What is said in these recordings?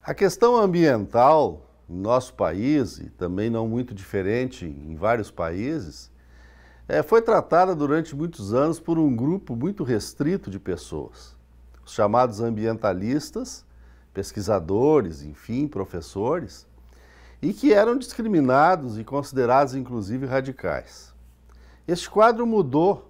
A questão ambiental no nosso país, e também não muito diferente em vários países, é, foi tratada durante muitos anos por um grupo muito restrito de pessoas, os chamados ambientalistas, pesquisadores, enfim, professores, e que eram discriminados e considerados inclusive radicais. Este quadro mudou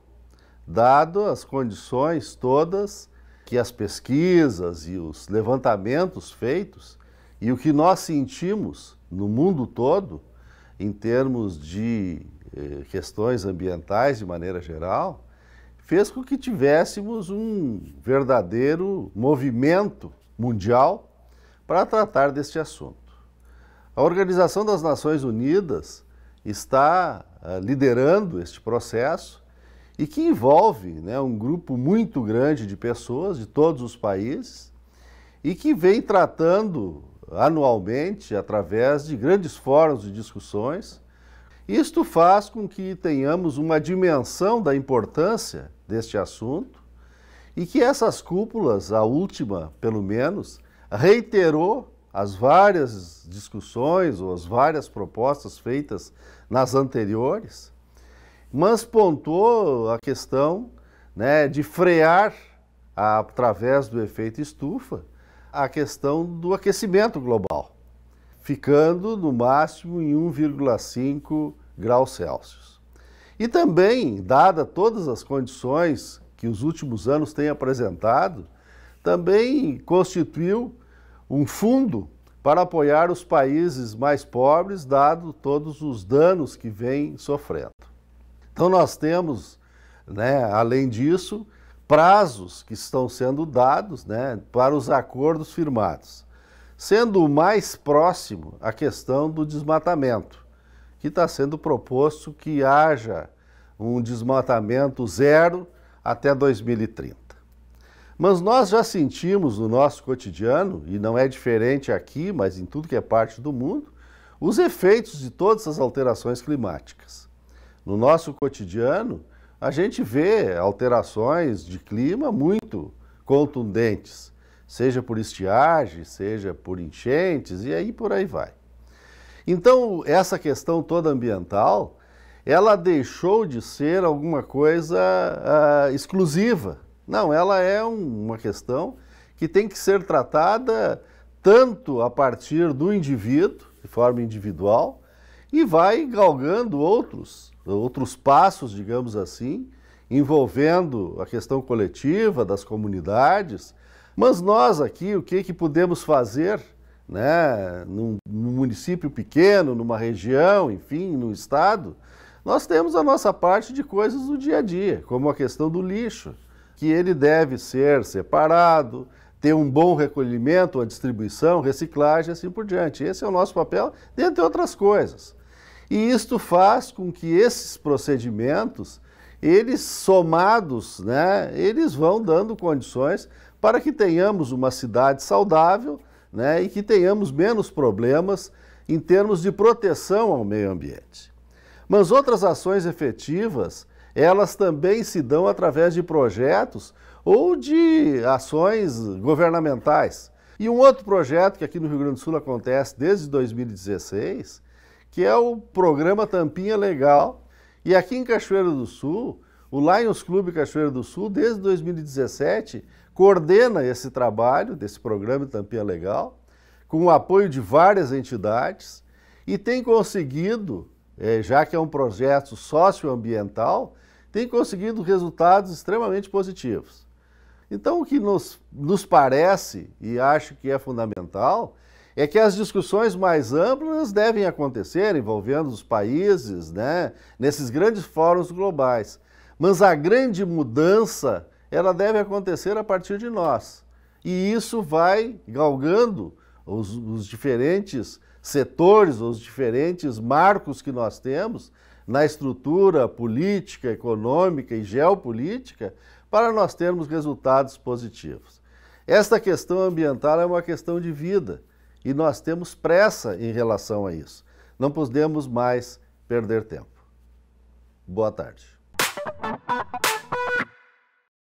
dado as condições todas que as pesquisas e os levantamentos feitos e o que nós sentimos no mundo todo em termos de eh, questões ambientais de maneira geral, fez com que tivéssemos um verdadeiro movimento mundial para tratar deste assunto. A Organização das Nações Unidas está ah, liderando este processo e que envolve né, um grupo muito grande de pessoas de todos os países e que vem tratando anualmente através de grandes fóruns de discussões. Isto faz com que tenhamos uma dimensão da importância deste assunto e que essas cúpulas, a última pelo menos, reiterou as várias discussões ou as várias propostas feitas nas anteriores mas pontuou a questão né, de frear, a, através do efeito estufa, a questão do aquecimento global, ficando no máximo em 1,5 graus Celsius. E também, dada todas as condições que os últimos anos têm apresentado, também constituiu um fundo para apoiar os países mais pobres, dado todos os danos que vêm sofrendo. Então nós temos, né, além disso, prazos que estão sendo dados né, para os acordos firmados, sendo o mais próximo a questão do desmatamento, que está sendo proposto que haja um desmatamento zero até 2030. Mas nós já sentimos no nosso cotidiano, e não é diferente aqui, mas em tudo que é parte do mundo, os efeitos de todas as alterações climáticas no nosso cotidiano, a gente vê alterações de clima muito contundentes, seja por estiagem, seja por enchentes e aí por aí vai. Então, essa questão toda ambiental, ela deixou de ser alguma coisa uh, exclusiva. Não, ela é um, uma questão que tem que ser tratada tanto a partir do indivíduo, de forma individual, e vai galgando outros outros passos, digamos assim, envolvendo a questão coletiva das comunidades. Mas nós aqui, o que, que podemos fazer né, num, num município pequeno, numa região, enfim, num estado? Nós temos a nossa parte de coisas do dia a dia, como a questão do lixo, que ele deve ser separado, ter um bom recolhimento, a distribuição, reciclagem e assim por diante. Esse é o nosso papel, dentre outras coisas. E isto faz com que esses procedimentos, eles somados, né, eles vão dando condições para que tenhamos uma cidade saudável né, e que tenhamos menos problemas em termos de proteção ao meio ambiente. Mas outras ações efetivas, elas também se dão através de projetos ou de ações governamentais. E um outro projeto que aqui no Rio Grande do Sul acontece desde 2016 que é o programa Tampinha Legal. E aqui em Cachoeira do Sul, o Lions Clube Cachoeira do Sul, desde 2017, coordena esse trabalho desse programa Tampinha Legal, com o apoio de várias entidades, e tem conseguido, é, já que é um projeto socioambiental, tem conseguido resultados extremamente positivos. Então, o que nos, nos parece, e acho que é fundamental, é que as discussões mais amplas devem acontecer envolvendo os países, né, nesses grandes fóruns globais. Mas a grande mudança, ela deve acontecer a partir de nós. E isso vai galgando os, os diferentes setores, os diferentes marcos que nós temos na estrutura política, econômica e geopolítica para nós termos resultados positivos. Esta questão ambiental é uma questão de vida. E nós temos pressa em relação a isso. Não podemos mais perder tempo. Boa tarde.